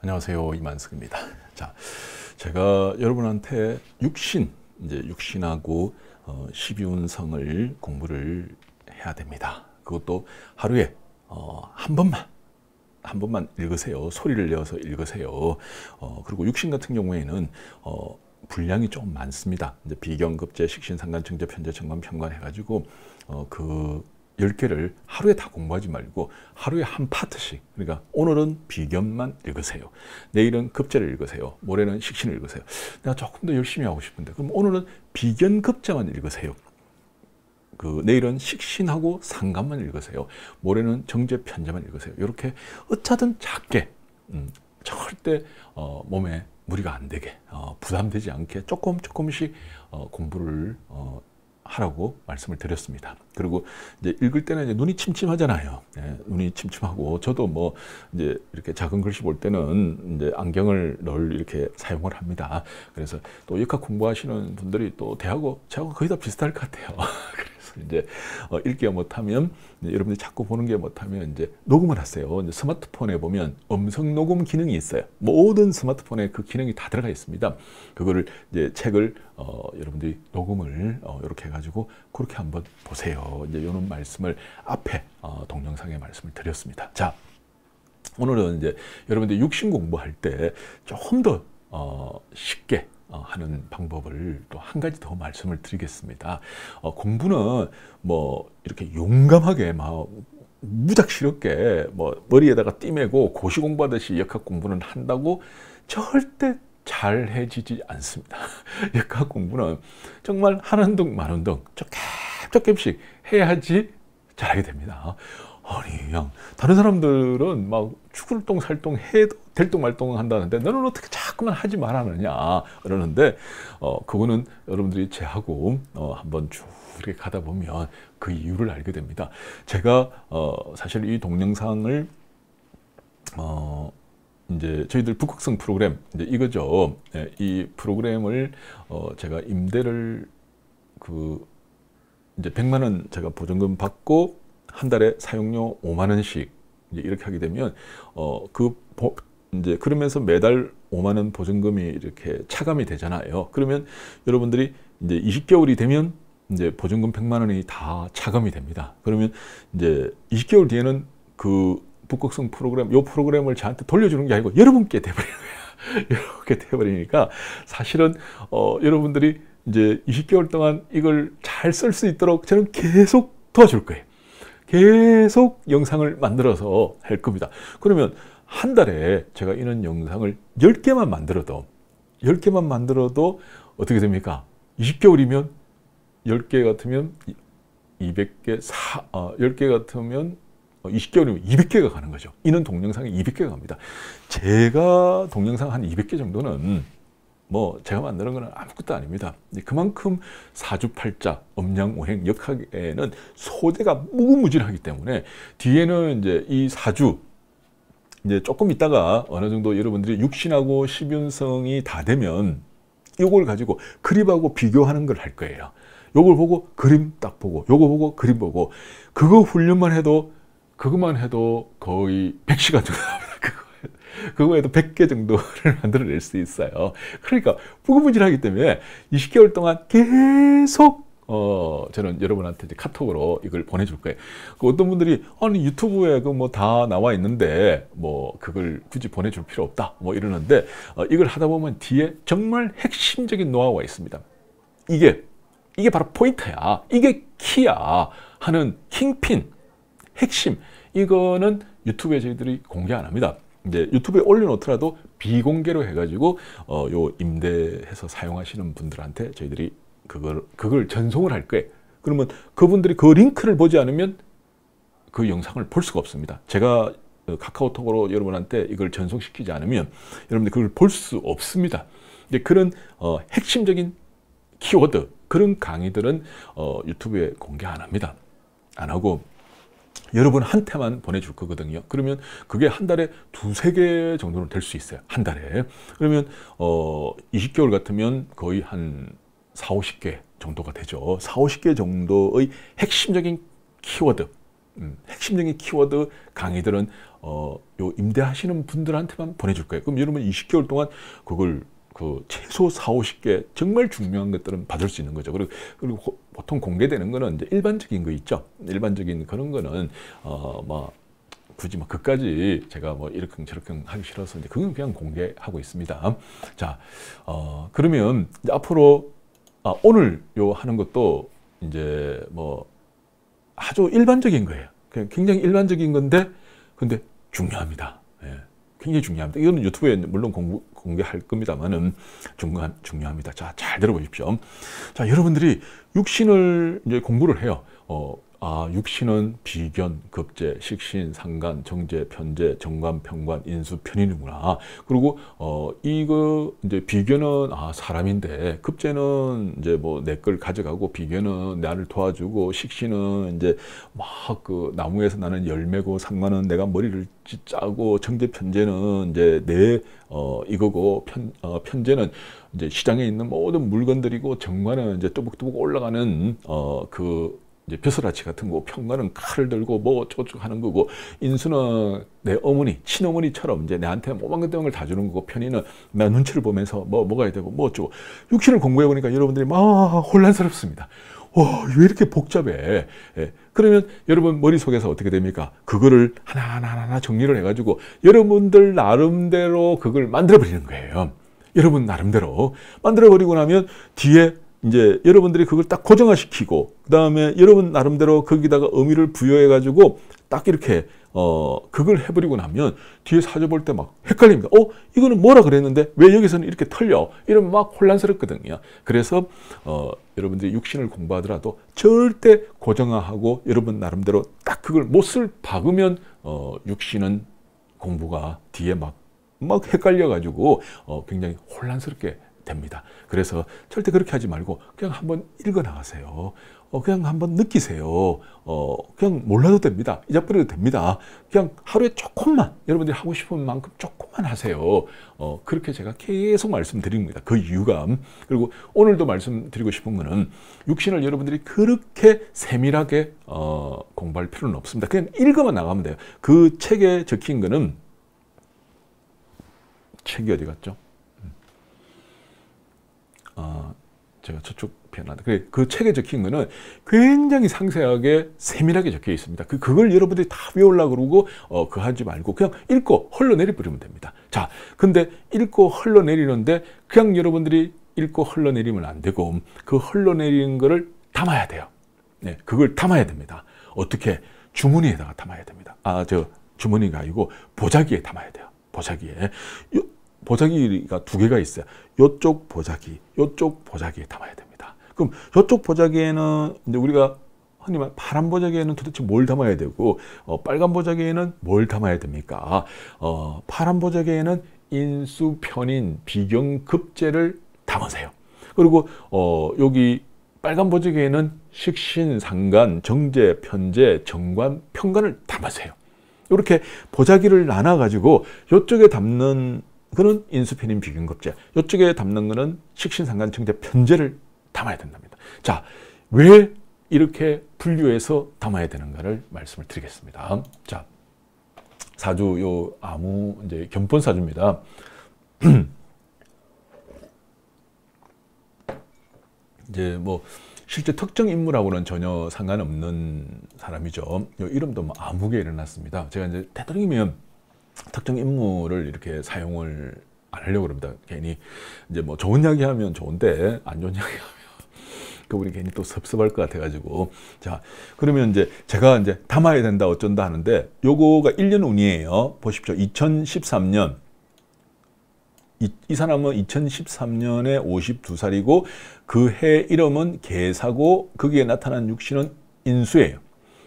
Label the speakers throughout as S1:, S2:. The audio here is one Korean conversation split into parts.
S1: 안녕하세요. 이만석입니다. 자, 제가 여러분한테 육신, 이제 육신하고 어, 12운성을 공부를 해야 됩니다. 그것도 하루에 어, 한 번만 한 번만 읽으세요. 소리를 내어서 읽으세요. 어, 그리고 육신 같은 경우에는 어, 분량이 좀 많습니다. 이제 비경급제, 식신상간증제, 편제청관, 평관 해가지고 어, 그 10개를 하루에 다 공부하지 말고 하루에 한 파트씩 그러니까 오늘은 비견만 읽으세요. 내일은 급제를 읽으세요. 모레는 식신을 읽으세요. 내가 조금 더 열심히 하고 싶은데 그럼 오늘은 비견 급제만 읽으세요. 그 내일은 식신하고 상간만 읽으세요. 모레는 정제 편제만 읽으세요. 이렇게 어차든 작게 음, 절대 어, 몸에 무리가 안 되게 어, 부담되지 않게 조금 조금씩 어, 공부를 어, 하라고 말씀을 드렸습니다. 그리고 이제 읽을 때는 이제 눈이 침침하잖아요. 예, 눈이 침침하고 저도 뭐 이제 이렇게 작은 글씨 볼 때는 이제 안경을 널 이렇게 사용을 합니다. 그래서 또 역학 공부하시는 분들이 또 대하고 저하고 거의 다 비슷할 것 같아요. 이제 어, 읽기가 못하면 여러분들이 자꾸 보는 게 못하면 이제 녹음을 하세요. 이제 스마트폰에 보면 음성 녹음 기능이 있어요. 모든 스마트폰에 그 기능이 다 들어가 있습니다. 그거를 이제 책을 어, 여러분들이 녹음을 어, 이렇게 해가지고 그렇게 한번 보세요. 이제 이런 말씀을 앞에 어, 동영상에 말씀을 드렸습니다. 자. 오늘은 이제 여러분들 육신 공부할 때 조금 더 어, 쉽게 어, 하는 방법을 또 한 가지 더 말씀을 드리겠습니다. 어, 공부는 뭐 이렇게 용감하게 막 무작스럽게 뭐 머리에다가 띠매고 고시 공부하듯이 역학 공부는 한다고 절대 잘해지지 않습니다. 역학 공부는 정말 하는 둥 마는 둥 쪼갭쪼갭씩 해야지 잘하게 됩니다. 아니 그 다른 사람들은 막 죽을똥 살똥 해도 될똥 말똥 한다는데 너는 어떻게 자꾸만 하지 말하느냐 그러는데 어 그거는 여러분들이 제하고 어 한번 쭉 이렇게 가다 보면 그 이유를 알게 됩니다. 제가 어 사실 이 동영상을 어 이제 저희들 북극성 프로그램 이제 이거죠. 예, 이 프로그램을 어 제가 임대를 그 이제 100만 원 제가 보증금 받고 한 달에 사용료 5만 원씩 이렇게 하게 되면 어그 이제 그러면서 매달 5만 원 보증금이 이렇게 차감이 되잖아요. 그러면 여러분들이 이제 20개월이 되면 이제 보증금 100만 원이 다 차감이 됩니다. 그러면 이제 20개월 뒤에는 그 북극성 프로그램, 요 프로그램을 저한테 돌려주는 게 아니고 여러분께 돼버리는 거예요. 이렇게 돼버리니까 사실은 어, 여러분들이 이제 20개월 동안 이걸 잘 쓸 수 있도록 저는 계속 도와줄 거예요. 계속 영상을 만들어서 할 겁니다. 그러면 한 달에 제가 이런 영상을 10개만 만들어도 10개만 만들어도 어떻게 됩니까? 20개월이면 10개 같으면 200개, 4, 어, 10개 같으면 20개월이면 어, 200개가 가는 거죠. 이는 동영상이 200개가 갑니다. 제가 동영상 한 200개 정도는 뭐 제가 만드는 건 아무것도 아닙니다. 그만큼 사주팔자, 음양오행 역학에는 소재가 무궁무진하기 때문에 뒤에는 이제 이 사주 이제 조금 있다가 어느 정도 여러분들이 육신하고 십윤성이 다 되면 요걸 가지고 그림하고 비교하는 걸 할 거예요. 요걸 보고 그림 딱 보고 요거 보고 그림 보고 그거 훈련만 해도 그것만 해도 거의 100시간 정도 그거 에도 100개 정도를 만들어낼 수 있어요. 그러니까 부근부질하기 때문에 20개월 동안 계속 어, 저는 여러분한테 이제 카톡으로 이걸 보내줄 거예요. 그 어떤 분들이, 아니, 유튜브에 그 뭐 다 나와 있는데, 뭐, 그걸 굳이 보내줄 필요 없다. 뭐 이러는데, 어, 이걸 하다 보면 뒤에 정말 핵심적인 노하우가 있습니다. 이게, 이게 바로 포인트야. 이게 키야. 하는 킹핀, 핵심. 이거는 유튜브에 저희들이 공개 안 합니다. 이제 유튜브에 올려놓더라도 비공개로 해가지고 어, 요 임대해서 사용하시는 분들한테 저희들이 그걸 그걸 전송을 할 거예요. 그러면 그분들이 그 링크를 보지 않으면 그 영상을 볼 수가 없습니다. 제가 어, 카카오톡으로 여러분한테 이걸 전송시키지 않으면 여러분들 그걸 볼 수 없습니다. 이제 그런 어, 핵심적인 키워드 그런 강의들은 어, 유튜브에 공개 안 합니다. 안 하고 여러분한테만 보내줄 거거든요. 그러면 그게 한 달에 두세 개 정도는 될 수 있어요. 한 달에. 그러면 어 20개월 같으면 거의 한 4, 50개 정도가 되죠. 4, 50개 정도의 핵심적인 키워드, 음, 핵심적인 키워드 강의들은 어, 요 임대하시는 분들한테만 보내줄 거예요. 그럼 여러분 20개월 동안 그걸 그 최소 4, 50개 정말 중요한 것들은 받을 수 있는 거죠. 그리고, 그리고 보통 공개되는 거는 이제 일반적인 거 있죠. 일반적인 그런 거는 어뭐 굳이 뭐 그까지 제가 뭐 이렇게 저렇게 하기 싫어서 이제 그건 그냥 공개하고 있습니다. 자, 어 그러면 앞으로 아, 오늘 요 하는 것도 이제 뭐 아주 일반적인 거예요. 그냥 굉장히 일반적인 건데 근데 중요합니다. 예. 굉장히 중요합니다. 이거는 유튜브에 물론 공부, 공개할 겁니다만은 중간 중요합니다. 자, 잘 들어보십시오. 자, 여러분들이 육신을 이제 공부를 해요. 어, 아, 육신은 비견, 급제, 식신, 상간, 정제, 편제, 정관, 평관, 인수, 편인이구나. 그리고 어 이거 그, 이제 비견은 아 사람인데 급제는 이제 뭐 내 걸 가져가고 비견은 나를 도와주고 식신은 이제 막 그 나무에서 나는 열매고 상관은 내가 머리를 짜고 정제 편제는 이제 내 어 이거고 편 어, 편제는 이제 시장에 있는 모든 물건들이고 정관은 이제 뚜벅뚜벅 올라가는 어그 이제 벼슬아치 같은 거, 평가는 칼을 들고 뭐 저쪽 하는 거고, 인수는 내 어머니, 친어머니처럼 이제 내한테 모방긋대는 걸다 주는 거고, 편의는 나 눈치를 보면서 뭐 먹어야 되고, 뭐 어쩌고. 육신을 공부해 보니까 여러분들이 막 혼란스럽습니다. 와, 왜 이렇게 복잡해? 예, 그러면 여러분 머릿속에서 어떻게 됩니까? 그거를 하나하나 하나 정리를 해가지고 여러분들 나름대로 그걸 만들어버리는 거예요. 여러분 나름대로 만들어버리고 나면 뒤에 이제 여러분들이 그걸 딱 고정화시키고 그 다음에 여러분 나름대로 거기다가 의미를 부여해가지고 딱 이렇게 어 그걸 해버리고 나면 뒤에 사줘볼때 막 헷갈립니다. 어 이거는 뭐라 그랬는데 왜 여기서는 이렇게 틀려? 이러면 막 혼란스럽거든요. 그래서 어 여러분들이 육신을 공부하더라도 절대 고정화하고 여러분 나름대로 딱 그걸 못을 박으면 어 육신은 공부가 뒤에 막막 막 헷갈려가지고 어 굉장히 혼란스럽게 됩니다. 그래서 절대 그렇게 하지 말고 그냥 한번 읽어 나가세요. 어, 그냥 한번 느끼세요. 어, 그냥 몰라도 됩니다. 잊어버려도 됩니다. 그냥 하루에 조금만, 여러분들이 하고 싶은 만큼 조금만 하세요. 어, 그렇게 제가 계속 말씀드립니다. 그유가 그리고 오늘도 말씀드리고 싶은 거는 육신을 여러분들이 그렇게 세밀하게 어, 공부할 필요는 없습니다. 그냥 읽어만 나가면 돼요. 그 책에 적힌 거는 책이 어디 갔죠? 어, 제가 저쪽 편한데 그래, 그 책에 적힌 거는 굉장히 상세하게 세밀하게 적혀 있습니다. 그 그걸 여러분들이 다 외우려고 그러고 어, 그 하지 말고 그냥 읽고 흘러내리 버리면 됩니다. 자, 근데 읽고 흘러내리는데 그냥 여러분들이 읽고 흘러내리면 안 되고 그 흘러내리는 거를 담아야 돼요. 네, 그걸 담아야 됩니다. 어떻게 주머니에다가 담아야 됩니다. 아, 저 주머니가 아니고 보자기에 담아야 돼요. 보자기에. 보자기가 두 개가 있어요. 이쪽 보자기, 이쪽 보자기에 담아야 됩니다. 그럼 이쪽 보자기에는 이제 우리가 흔히 말 파란 보자기에는 도대체 뭘 담아야 되고 어, 빨간 보자기에는 뭘 담아야 됩니까? 어, 파란 보자기에는 인수, 편인, 비경, 급제를 담으세요. 그리고 어, 여기 빨간 보자기에는 식신, 상간, 정제, 편제, 정관, 편관을 담으세요. 이렇게 보자기를 나눠 가지고 이쪽에 담는 그는 거 인수페닌 비균급제. 이쪽에 담는 거는 식신상관증제 편제를 담아야 된답니다. 자, 왜 이렇게 분류해서 담아야 되는가를 말씀을 드리겠습니다. 자, 사주 요 아무 이제 견본 사주입니다. 이제 뭐 실제 특정 인물하고는 전혀 상관없는 사람이죠. 요 이름도 뭐 아무게 일어났습니다. 제가 이제 대통령이면 특정 인물을 이렇게 사용을 안 하려고 그럽니다. 괜히 이제 뭐 좋은 이야기 하면 좋은데 안 좋은 이야기 하면 그분이 괜히 또 섭섭할 것 같아가지고 자 그러면 이제 제가 이제 담아야 된다 어쩐다 하는데 요거가 1년 운이에요. 보십시오. 2013년 이, 이, 사람은 2013년에 52살이고 그 해 이름은 개사고 거기에 나타난 육신은 인수예요.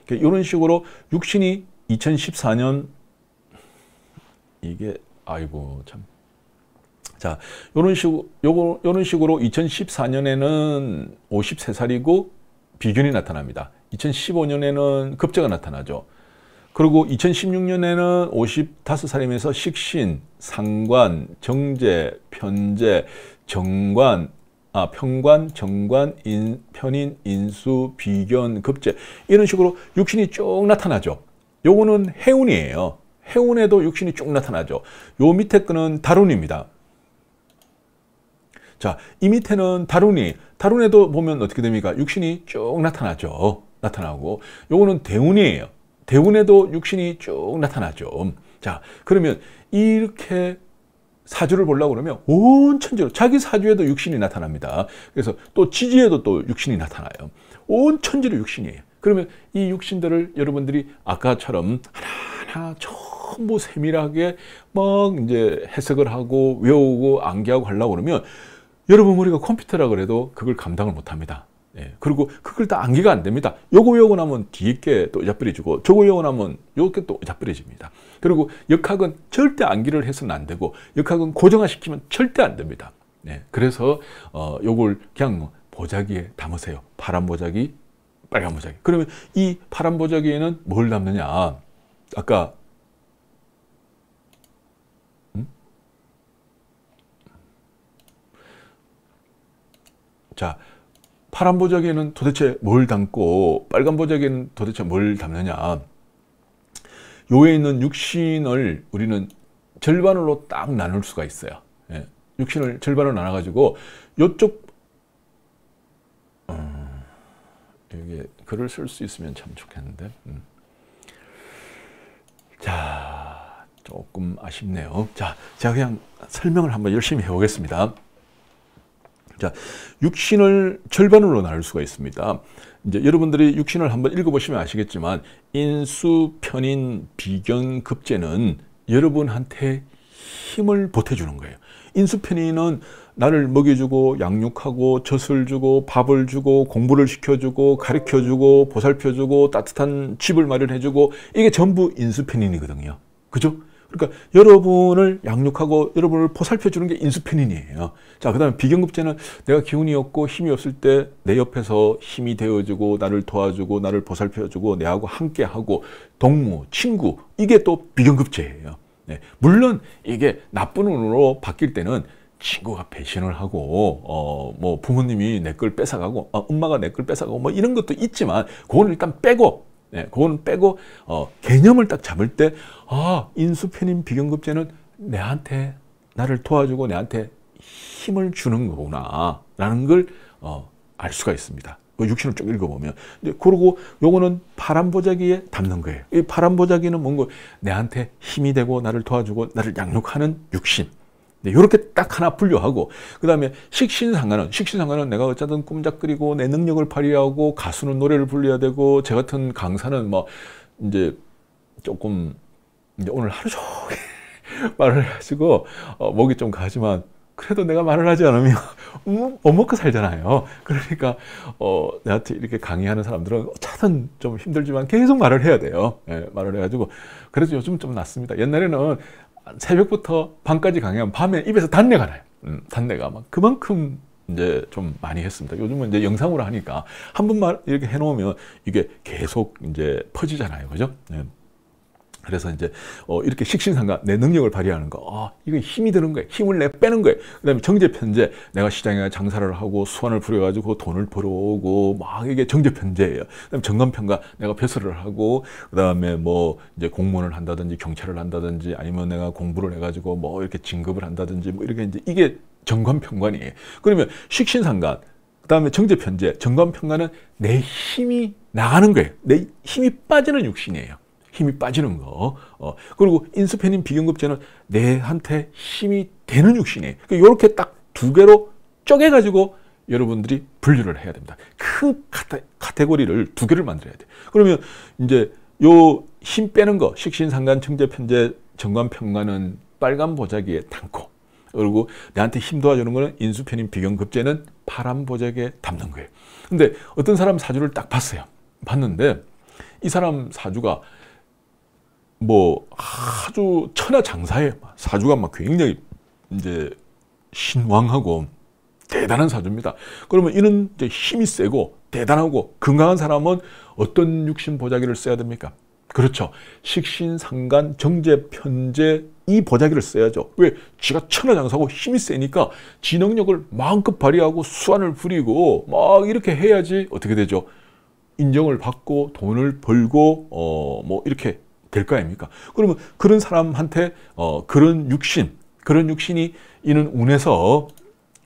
S1: 이런 그러니까 식으로 육신이 2014년 이게 아이고 참. 자, 요런 식으로 요런 식으로 2014년에는 53살이고 비균이 나타납니다. 2015년에는 급제가 나타나죠. 그리고 2016년에는 55살이면서 식신, 상관, 정제, 편제, 정관, 아, 평관, 정관, 인, 편인, 인수, 비견, 급제 이런 식으로 육신이 쭉 나타나죠. 요거는 해운이에요. 해운에도 육신이 쭉 나타나죠. 요 밑에 거는 다룬입니다. 자, 이 밑에는 다룬이, 다룬에도 보면 어떻게 됩니까? 육신이 쭉 나타나죠. 나타나고, 요거는 대운이에요. 대운에도 육신이 쭉 나타나죠. 자, 그러면 이렇게 사주를 보려고 그러면 온 천지로 자기 사주에도 육신이 나타납니다. 그래서 또 지지에도 또 육신이 나타나요. 온 천지로 육신이에요. 그러면 이 육신들을 여러분들이 아까처럼 하나하나 쭉뭐 세밀하게 막 이제 해석을 하고 외우고 암기하고 하려고 그러면 여러분 머리가 컴퓨터라 그래도 그걸 감당을 못합니다. 예, 그리고 그걸 다 암기가 안 됩니다. 요거 요거 나면 뒤에 게또 잡뿌려지고 저거 요거 나면 요게 또 잡뿌려집니다. 그리고 역학은 절대 암기를 해서는 안 되고 역학은 고정화시키면 절대 안 됩니다. 예, 그래서 어, 요걸 그냥 보자기에 담으세요. 파란 보자기, 빨간 보자기. 그러면 이 파란 보자기에는 뭘 담느냐? 아까 자, 파란 보자기에는 도대체 뭘 담고 빨간 보자기에는 도대체 뭘 담느냐. 요에 있는 육신을 우리는 절반으로 딱 나눌 수가 있어요. 예. 육신을 절반으로 나눠가지고 요쪽 여기 어, 글을 쓸 수 있으면 참 좋겠는데. 음. 자, 조금 아쉽네요. 자, 제가 그냥 설명을 한번 열심히 해보겠습니다. 자, 육신을 절반으로 나눌 수가 있습니다. 이제 여러분들이 육신을 한번 읽어보시면 아시겠지만 인수, 편인, 비견, 급제는 여러분한테 힘을 보태주는 거예요. 인수편인은 나를 먹여주고 양육하고 젖을 주고 밥을 주고 공부를 시켜주고 가르쳐주고 보살펴주고 따뜻한 집을 마련해주고 이게 전부 인수편인이거든요. 그죠? 그러니까 여러분을 양육하고 여러분을 보살펴 주는 게 인수편인이에요. 자, 그 다음에 비경급제는 내가 기운이 없고 힘이 없을 때 내 옆에서 힘이 되어주고 나를 도와주고 나를 보살펴주고 내하고 함께하고 동무, 친구 이게 또 비경급제예요. 네. 물론 이게 나쁜 운으로 바뀔 때는 친구가 배신을 하고 어뭐 부모님이 내 걸 뺏어가고 어, 엄마가 내 걸 뺏어가고 뭐 이런 것도 있지만 그건 일단 빼고 네, 그거는 빼고 어, 개념을 딱 잡을 때 아, 인수편임 비경급제는 내한테 나를 도와주고 내한테 힘을 주는 거구나 라는 걸 어, 알 수가 있습니다. 그 60을 쭉 읽어보면. 그러고 요거는 파란보자기에 담는 거예요. 이 파란보자기는 뭔가 내한테 힘이 되고 나를 도와주고 나를 양육하는 육신. 네, 요렇게 딱 하나 분류하고 그 다음에 식신상관은 식신상관은 내가 어쨌든 꿈작그리고 내 능력을 발휘하고 가수는 노래를 불려야 되고 제 같은 강사는 뭐 이제 조금 이제 오늘 하루 종일 말을 해가지고 어, 목이 좀 가지만 그래도 내가 말을 하지 않으면 음, 못 먹고 살잖아요. 그러니까 어, 나한테 이렇게 강의하는 사람들은 어차든 좀 힘들지만 계속 말을 해야 돼요. 예, 말을 해가지고 그래서 요즘 좀 낫습니다. 옛날에는 새벽부터 밤까지 강의하면 밤에 입에서 단내가 나요. 음, 단내가 막 그만큼 이제 좀 많이 했습니다. 요즘은 이제 영상으로 하니까 한 번만 이렇게 해놓으면 이게 계속 이제 퍼지잖아요. 그죠? 네. 그래서 이제 어 이렇게 식신상가 내 능력을 발휘하는 거, 아 이건 힘이 드는 거예요. 힘을 내 빼는 거예요. 그다음에 정제 편제, 내가 시장에 장사를 하고 수완을 부려가지고 돈을 벌어오고 막 이게 정제 편제예요. 그다음 정관평가, 내가 배설을 하고 그다음에 뭐 이제 공무원을 한다든지 경찰을 한다든지 아니면 내가 공부를 해가지고 뭐 이렇게 진급을 한다든지 뭐 이렇게 이제 이게 정관평관이에요. 그러면 식신상간 그다음에 정제편제, 정관평가는 내 힘이 나가는 거예요. 내 힘이 빠지는 육신이에요. 힘이 빠지는 거. 어, 그리고 인스페닌 비경급제는 내한테 힘이 되는 육신이에요. 그러니까 이렇게 딱 두 개로 쪼개가지고 여러분들이 분류를 해야 됩니다. 큰 카테, 고리를두 개를 만들어야 돼. 그러면 이제 요 힘 빼는 거, 식신상간, 청재, 편재, 정관, 평관은 빨간 보자기에 담고, 그리고 내한테 힘 도와주는 거는 인수편인 비경급제는 파란 보자기에 담는 거예요. 근데 어떤 사람 사주를 딱 봤어요. 봤는데 이 사람 사주가 뭐 아주 천하장사에 사주가 막 굉장히 이제 신왕하고 대단한 사주입니다. 그러면 이런 힘이 세고 대단하고 건강한 사람은 어떤 육신 보자기를 써야 됩니까? 그렇죠. 식신, 상간, 정제, 편제 이 보자기를 써야죠. 왜? 지가 천하장사고 힘이 세니까 지능력을 마음껏 발휘하고 수완을 부리고 막 이렇게 해야지 어떻게 되죠? 인정을 받고 돈을 벌고 어 뭐 이렇게 될거 아닙니까? 그러면 그런 사람한테 어, 그런 육신, 그런 육신이 이는 운에서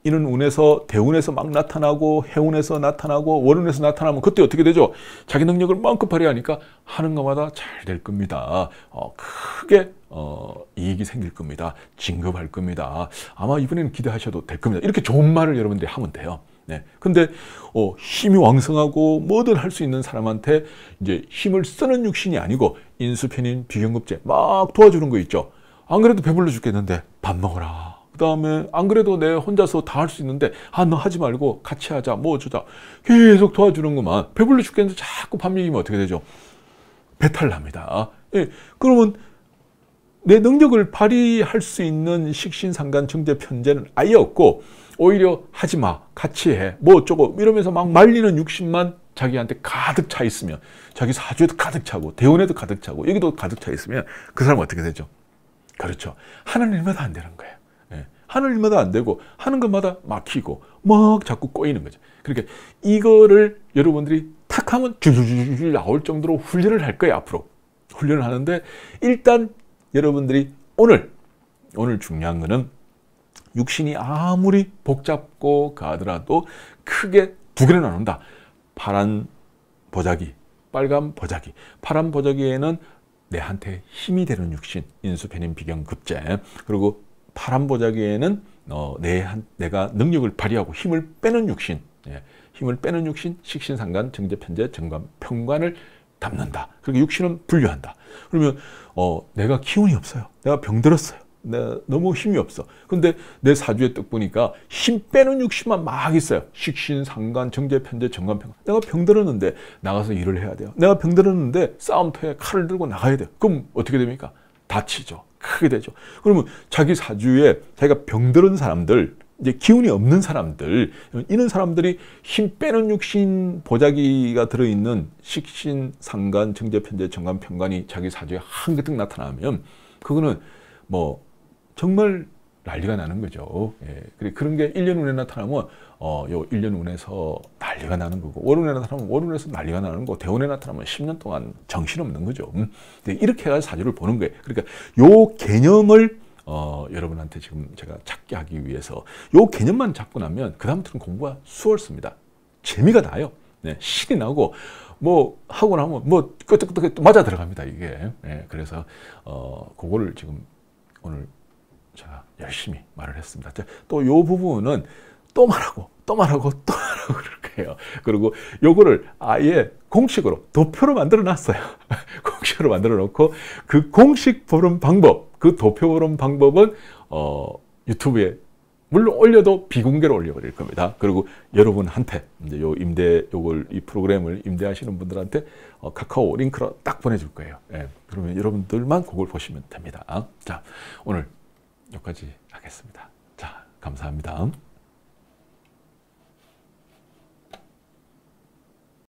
S1: 이는 운에서 대운에서 막 나타나고 해운에서 나타나고 월운에서 나타나면 그때 어떻게 되죠? 자기 능력을 만큼 발휘하니까 하는 것마다 잘 될 겁니다. 어, 크게 어, 이익이 생길 겁니다. 진급할 겁니다. 아마 이번에는 기대하셔도 될 겁니다. 이렇게 좋은 말을 여러분들이 하면 돼요. 네. 근데 어, 힘이 왕성하고 뭐든 할 수 있는 사람한테 이제 힘을 쓰는 육신이 아니고 인수편인 비경급제 막 도와주는 거 있죠. 안 그래도 배불러 죽겠는데 밥 먹어라. 그 다음에 안 그래도 내 혼자서 다 할 수 있는데 아 너 하지 말고 같이 하자 뭐 어쩌자 계속 도와주는구만 배불러 죽겠는데 자꾸 밥 먹이면 어떻게 되죠? 배탈 납니다. 예, 그러면 내 능력을 발휘할 수 있는 식신상간 정제 편제는 아예 없고 오히려 하지마 같이 해뭐 어쩌고 이러면서 막 말리는 육신만 자기한테 가득 차 있으면 자기 사주에도 가득 차고 대원에도 가득 차고 여기도 가득 차 있으면 그 사람 어떻게 되죠? 그렇죠. 하는 일마다 안 되는 거예요. 예. 하는 일마다 안 되고 하는 것마다 막히고 막 자꾸 꼬이는 거죠. 그러니까 이거를 여러분들이 탁 하면 줄줄줄 나올 정도로 훈련을 할 거예요. 앞으로 훈련을 하는데 일단 여러분들이 오늘 오늘 중요한 거는 육신이 아무리 복잡고 가더라도 크게 두 개로 나눈다. 파란 보자기, 빨간 보자기. 파란 보자기에는 내한테 힘이 되는 육신, 인수페닌 비경 급제. 그리고 파란 보자기에는 어, 내, 내가 능력을 발휘하고 힘을 빼는 육신, 예. 힘을 빼는 육신, 식신상간, 정제편제 정관, 평관을 담는다. 그리고 육신은 분류한다. 그러면 어, 내가 기운이 없어요. 내가 병들었어요. 네, 너무 힘이 없어. 근데 내 사주에 떡 보니까 힘 빼는 육심만 막 있어요. 식신, 상관 정제, 편제, 정관, 평. 내가 병들었는데 나가서 일을 해야 돼요. 내가 병들었는데 싸움터에 칼을 들고 나가야 돼요. 그럼 어떻게 됩니까? 다치죠. 크게 되죠. 그러면 자기 사주에 자기가 병들은 사람들, 이제 기운이 없는 사람들, 이런 사람들이 힘 빼는 육신 보자기가 들어있는 식신, 상관 정제, 편제, 정관, 평관이 자기 사주에 한가득 나타나면 그거는 뭐 정말 난리가 나는 거죠. 예. 그래, 그런 게 1년 운에 나타나면, 어, 요 1년 운에서 난리가 나는 거고, 월운에 나타나면 월운에서 난리가 나는 거 대운에 나타나면 10년 동안 정신없는 거죠. 음. 이렇게 해서 사주를 보는 거예요. 그러니까 요 개념을 어, 여러분한테 지금 제가 찾게 하기 위해서 요 개념만 잡고 나면 그다음부터는 공부가 수월습니다. 재미가 나요. 네, 실이 나고 뭐 하고 나면 뭐 끄떡끄떡 맞아 들어갑니다. 이게. 네, 그래서 어, 그거를 지금 오늘 제가 열심히 말을 했습니다. 또요 부분은 또 말하고 또 말하고 또 말하고 그럴 거예요. 그리고 요거를 아예 공식으로 도표로 만들어 놨어요. 공식으로 만들어 놓고 그 공식 보름 방법, 그 도표 보름 방법은 어, 유튜브에 물론 올려도 비공개로 올려버릴 겁니다. 그리고 여러분한테 이제 요 임대 요걸 이 프로그램을 임대하시는 분들한테 어, 카카오 링크로 딱 보내줄 거예요. 예, 그러면 여러분들만 그걸 보시면 됩니다. 자, 오늘 여기까지 하겠습니다. 자, 감사합니다.